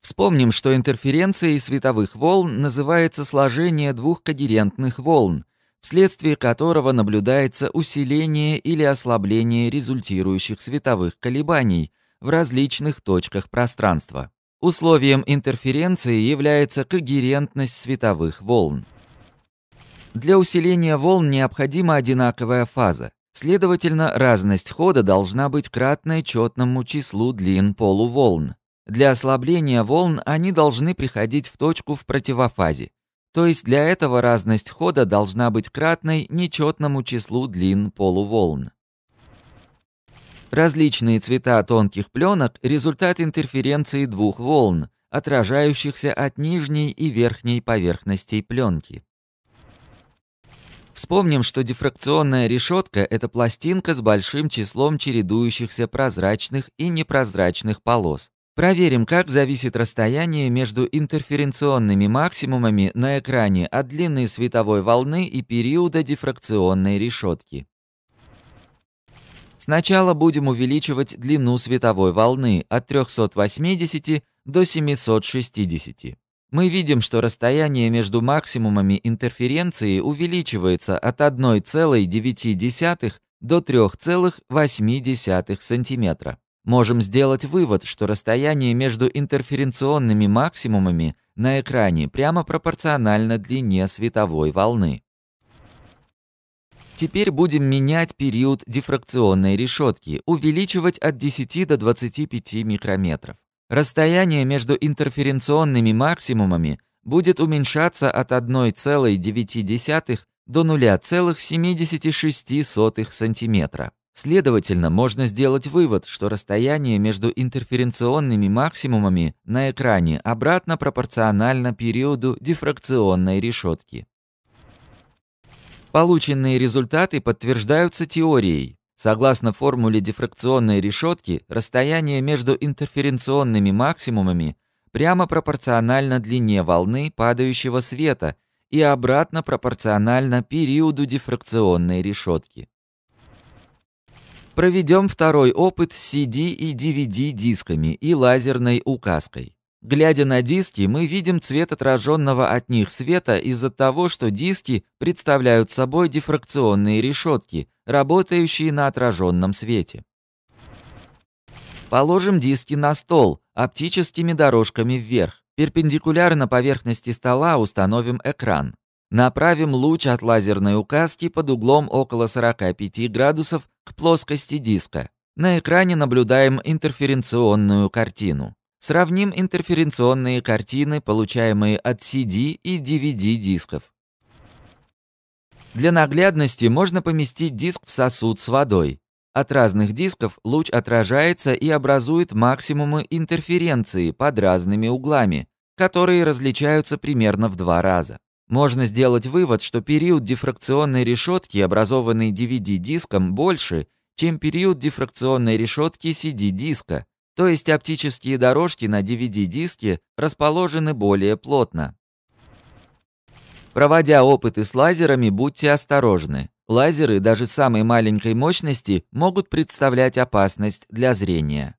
Вспомним, что интерференцией световых волн называется сложение двух когерентных волн, вследствие которого наблюдается усиление или ослабление результирующих световых колебаний в различных точках пространства. Условием интерференции является когерентность световых волн. Для усиления волн необходима одинаковая фаза. Следовательно, разность хода должна быть кратной четному числу длин полуволн. Для ослабления волн они должны приходить в точку в противофазе. То есть для этого разность хода должна быть кратной нечетному числу длин полуволн. Различные цвета тонких пленок – результат интерференции двух волн, отражающихся от нижней и верхней поверхностей пленки. Вспомним, что дифракционная решетка – это пластинка с большим числом чередующихся прозрачных и непрозрачных полос. Проверим, как зависит расстояние между интерференционными максимумами на экране от длины световой волны и периода дифракционной решетки. Сначала будем увеличивать длину световой волны от 380 до 760. Мы видим, что расстояние между максимумами интерференции увеличивается от 1,9 до 3,8 см. Можем сделать вывод, что расстояние между интерференционными максимумами на экране прямо пропорционально длине световой волны. Теперь будем менять период дифракционной решетки, увеличивать от 10 до 25 микрометров. Расстояние между интерференционными максимумами будет уменьшаться от 1,9 до 0,76 см. Следовательно, можно сделать вывод, что расстояние между интерференционными максимумами на экране обратно пропорционально периоду дифракционной решетки. Полученные результаты подтверждаются теорией. Согласно формуле дифракционной решетки, расстояние между интерференционными максимумами прямо пропорционально длине волны падающего света и обратно пропорционально периоду дифракционной решетки. Проведем второй опыт с CD и DVD-дисками и лазерной указкой. Глядя на диски, мы видим цвет отраженного от них света из-за того, что диски представляют собой дифракционные решетки, работающие на отраженном свете. Положим диски на стол, оптическими дорожками вверх. Перпендикулярно поверхности стола установим экран. Направим луч от лазерной указки под углом около 45 градусов к плоскости диска. На экране наблюдаем интерференционную картину. Сравним интерференционные картины, получаемые от CD и DVD дисков. Для наглядности можно поместить диск в сосуд с водой. От разных дисков луч отражается и образует максимумы интерференции под разными углами, которые различаются примерно в два раза. Можно сделать вывод, что период дифракционной решетки, образованный DVD-диском, больше, чем период дифракционной решетки CD-диска, то есть оптические дорожки на DVD-диске расположены более плотно. Проводя опыты с лазерами, будьте осторожны. Лазеры даже самой маленькой мощности могут представлять опасность для зрения.